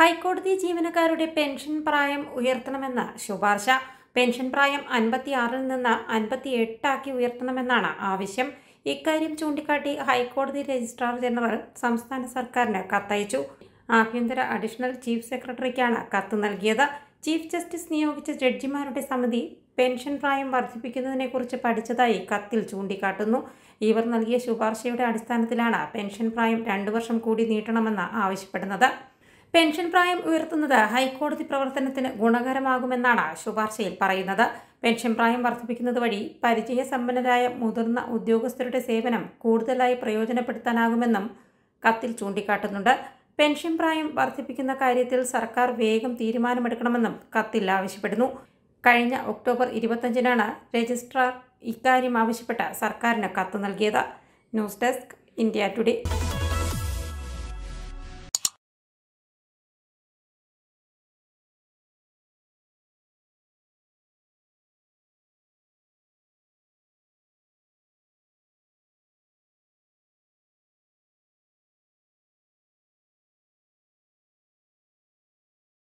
ഹൈക്കോടതി ജീവനക്കാരുടെ പെൻഷൻ പ്രായം ഉയർത്തണമെന്ന ശുപാർശ പെൻഷൻ പ്രായം അൻപത്തിയാറിൽ നിന്ന് അൻപത്തി എട്ടാക്കി ഉയർത്തണമെന്നാണ് ആവശ്യം ഇക്കാര്യം ചൂണ്ടിക്കാട്ടി ഹൈക്കോടതി രജിസ്ട്രാർ ജനറൽ സംസ്ഥാന സർക്കാരിന് കത്തയച്ചു ആഭ്യന്തര അഡീഷണൽ ചീഫ് സെക്രട്ടറിക്കാണ് കത്ത് നൽകിയത് ചീഫ് ജസ്റ്റിസ് നിയോഗിച്ച ജഡ്ജിമാരുടെ സമിതി പെൻഷൻ പ്രായം വർദ്ധിപ്പിക്കുന്നതിനെക്കുറിച്ച് പഠിച്ചതായി കത്തിൽ ചൂണ്ടിക്കാട്ടുന്നു ഇവർ നൽകിയ ശുപാർശയുടെ അടിസ്ഥാനത്തിലാണ് പെൻഷൻ പ്രായം രണ്ടു വർഷം കൂടി നീട്ടണമെന്ന് ആവശ്യപ്പെടുന്നത് പെൻഷൻ പ്രായം ഉയർത്തുന്നത് ഹൈക്കോടതി പ്രവർത്തനത്തിന് ഗുണകരമാകുമെന്നാണ് ശുപാർശയിൽ പറയുന്നത് പെൻഷൻ പ്രായം വർദ്ധിപ്പിക്കുന്നത് വഴി സമ്പന്നരായ മുതിർന്ന ഉദ്യോഗസ്ഥരുടെ സേവനം കൂടുതലായി പ്രയോജനപ്പെടുത്താനാകുമെന്നും കത്തിൽ ചൂണ്ടിക്കാട്ടുന്നുണ്ട് പെൻഷൻ പ്രായം വർദ്ധിപ്പിക്കുന്ന കാര്യത്തിൽ സർക്കാർ വേഗം തീരുമാനമെടുക്കണമെന്നും കത്തിൽ ആവശ്യപ്പെടുന്നു കഴിഞ്ഞ ഒക്ടോബർ ഇരുപത്തഞ്ചിനാണ് രജിസ്ട്രാർ ഇക്കാര്യം ആവശ്യപ്പെട്ട സർക്കാരിന് കത്ത് നൽകിയത് ന്യൂസ് ഡെസ്ക് ഇന്ത്യ ടുഡേ